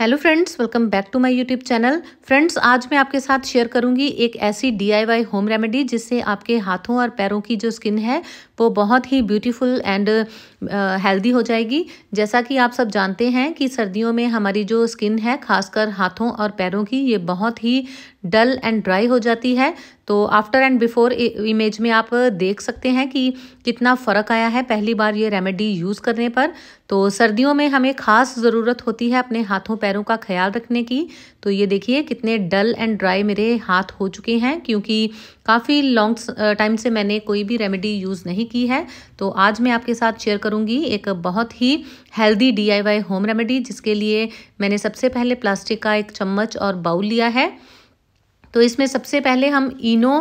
hello friends welcome back to my YouTube channel friends आज मैं आपके साथ शेयर करूंगी एक ऐसी डीआईवाई होम रेमेडी जिससे आपके हाथों और पैरों की जो स्किन है वो बहुत ही ब्यूटीफुल एंड हेल्दी हो जाएगी जैसा कि आप सब जानते हैं कि सर्दियों में हमारी जो स्किन है खासकर हाथों और पैरों की ये बहुत ही डल एंड ड्राई हो जाती है तो आफ्टर एंड बिफोर इमेज में आप देख सकते हैं कि कितना फ़र्क आया है पहली बार ये रेमेडी यूज़ करने पर तो सर्दियों में हमें ख़ास ज़रूरत होती है अपने हाथों पैरों का ख्याल रखने की तो ये देखिए कितने डल एंड ड्राई मेरे हाथ हो चुके हैं क्योंकि काफ़ी लॉन्ग टाइम से मैंने कोई भी रेमेडी यूज़ नहीं की है तो आज मैं आपके साथ शेयर करूँगी एक बहुत ही हेल्दी डी होम रेमेडी जिसके लिए मैंने सबसे पहले प्लास्टिक का एक चम्मच और बाउल लिया है तो इसमें सबसे पहले हम इनो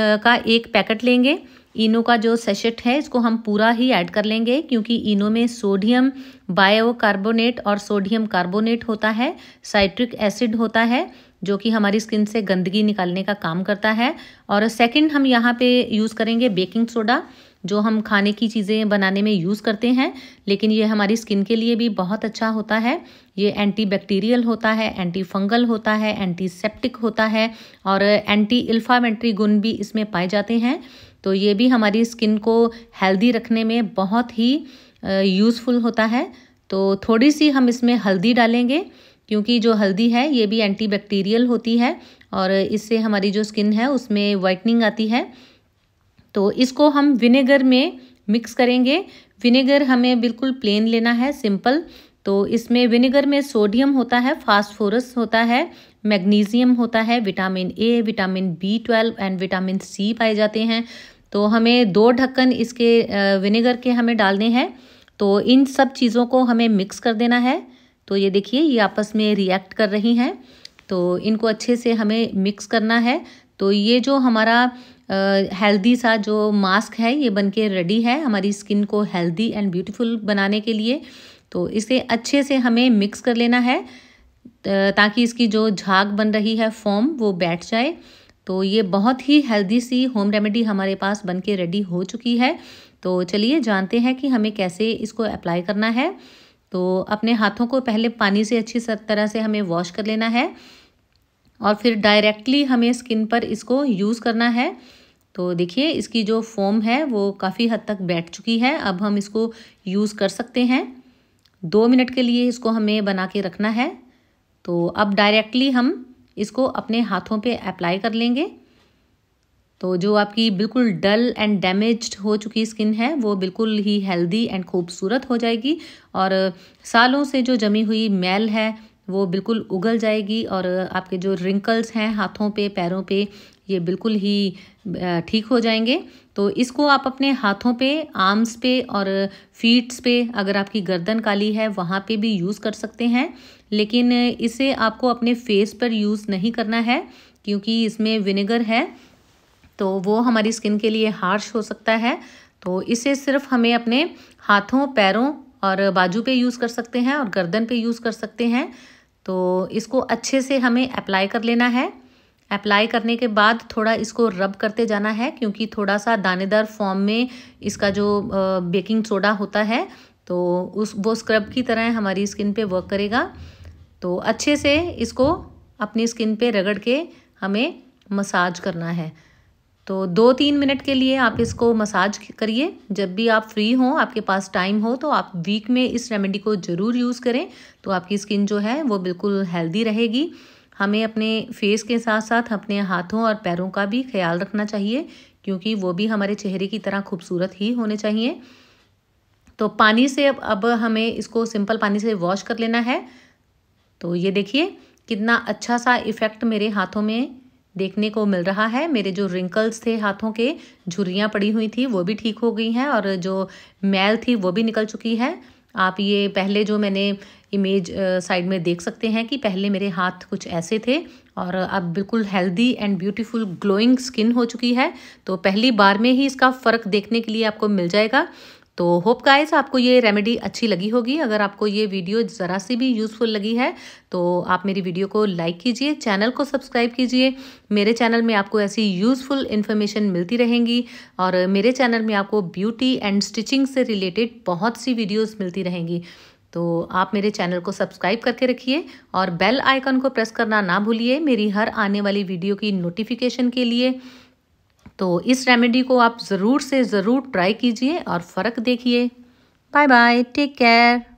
का एक पैकेट लेंगे इनो का जो सेशेट है इसको हम पूरा ही ऐड कर लेंगे क्योंकि इनो में सोडियम बायोकार्बोनेट और सोडियम कार्बोनेट होता है साइट्रिक एसिड होता है जो कि हमारी स्किन से गंदगी निकालने का काम करता है और सेकंड हम यहाँ पे यूज़ करेंगे बेकिंग सोडा जो हम खाने की चीज़ें बनाने में यूज़ करते हैं लेकिन ये हमारी स्किन के लिए भी बहुत अच्छा होता है ये एंटी बैक्टीरियल होता है एंटी फंगल होता है एंटीसेप्टिक होता है और एंटी इल्फामेंट्री गुण भी इसमें पाए जाते हैं तो ये भी हमारी स्किन को हेल्दी रखने में बहुत ही यूज़फुल होता है तो थोड़ी सी हम इसमें हल्दी डालेंगे क्योंकि जो हल्दी है ये भी एंटी बैक्टीरियल होती है और इससे हमारी जो स्किन है उसमें वाइटनिंग आती है तो इसको हम विनेगर में मिक्स करेंगे विनेगर हमें बिल्कुल प्लेन लेना है सिंपल तो इसमें विनेगर में सोडियम होता है फास्फोरस होता है मैग्नीशियम होता है vitamin A vitamin B twelve and vitamin C पाए जाते हैं तो हमें दो ढक्कन इसके विनेगर के हमें डालने हैं तो इन सब चीज़ों को हमें मिक्स कर देना है तो ये देखिए ये आपस में रिएक्ट कर रही हैं तो इनको अच्छे से हमें मिक्स करना है तो ये जो हमारा हेल्दी सा जो मास्क है ये बन के रेडी है हमारी स्किन को हेल्दी एंड ब्यूटीफुल बनाने के लिए तो इसे अच्छे से हमें मिक्स कर लेना है ताकि इसकी जो झाग बन रही है फॉर्म वो बैठ जाए तो ये बहुत ही हेल्दी सी होम रेमेडी हमारे पास बन के रेडी हो चुकी है तो चलिए जानते हैं कि हमें कैसे इसको अप्लाई करना है तो अपने हाथों को पहले पानी से अच्छी तरह से हमें वॉश कर लेना है और फिर डायरेक्टली हमें स्किन पर इसको यूज़ करना है तो देखिए इसकी जो फॉर्म है वो काफ़ी हद तक बैठ चुकी है अब हम इसको यूज़ कर सकते हैं दो मिनट के लिए इसको हमें बना के रखना है तो अब डायरेक्टली हम इसको अपने हाथों पे अप्लाई कर लेंगे तो जो आपकी बिल्कुल डल एंड डैमेज्ड हो चुकी स्किन है वो बिल्कुल ही हेल्दी एंड खूबसूरत हो जाएगी और सालों से जो जमी हुई मैल है वो बिल्कुल उगल जाएगी और आपके जो रिंकल्स हैं हाथों पे पैरों पे ये बिल्कुल ही ठीक हो जाएंगे तो इसको आप अपने हाथों पे आर्म्स पे और फीट्स पे अगर आपकी गर्दन काली है वहाँ पे भी यूज़ कर सकते हैं लेकिन इसे आपको अपने फेस पर यूज़ नहीं करना है क्योंकि इसमें विनेगर है तो वो हमारी स्किन के लिए हार्श हो सकता है तो इसे सिर्फ हमें अपने हाथों पैरों और बाजू पे यूज़ कर सकते हैं और गर्दन पे यूज़ कर सकते हैं तो इसको अच्छे से हमें अप्लाई कर लेना है अप्लाई करने के बाद थोड़ा इसको रब करते जाना है क्योंकि थोड़ा सा दानेदार फॉर्म में इसका जो बेकिंग सोडा होता है तो उस वो स्क्रब की तरह हमारी स्किन पे वर्क करेगा तो अच्छे से इसको अपनी स्किन पे रगड़ के हमें मसाज करना है तो दो तीन मिनट के लिए आप इसको मसाज करिए जब भी आप फ्री हो आपके पास टाइम हो तो आप वीक में इस रेमेडी को ज़रूर यूज़ करें तो आपकी स्किन जो है वो बिल्कुल हेल्दी रहेगी हमें अपने फेस के साथ साथ अपने हाथों और पैरों का भी ख्याल रखना चाहिए क्योंकि वो भी हमारे चेहरे की तरह खूबसूरत ही होने चाहिए तो पानी से अब अब हमें इसको सिंपल पानी से वॉश कर लेना है तो ये देखिए कितना अच्छा सा इफ़ेक्ट मेरे हाथों में देखने को मिल रहा है मेरे जो रिंकल्स थे हाथों के झुर्रियाँ पड़ी हुई थी वो भी ठीक हो गई हैं और जो मैल थी वो भी निकल चुकी है आप ये पहले जो मैंने इमेज साइड में देख सकते हैं कि पहले मेरे हाथ कुछ ऐसे थे और अब बिल्कुल healthy and beautiful glowing skin हो चुकी है तो पहली बार में ही इसका फ़र्क देखने के लिए आपको मिल जाएगा तो होप गाइस आपको ये रेमेडी अच्छी लगी होगी अगर आपको ये वीडियो ज़रा सी भी यूज़फुल लगी है तो आप मेरी वीडियो को लाइक कीजिए चैनल को सब्सक्राइब कीजिए मेरे चैनल में आपको ऐसी यूज़फुल इन्फॉर्मेशन मिलती रहेंगी और मेरे चैनल में आपको ब्यूटी एंड स्टिचिंग से रिलेटेड बहुत सी वीडियोज़ मिलती रहेंगी तो आप मेरे चैनल को सब्सक्राइब करके रखिए और बेल आइकन को प्रेस करना ना भूलिए मेरी हर आने वाली वीडियो की नोटिफिकेशन के लिए तो इस रेमेडी को आप ज़रूर से ज़रूर ट्राई कीजिए और फ़र्क देखिए बाय बाय टेक केयर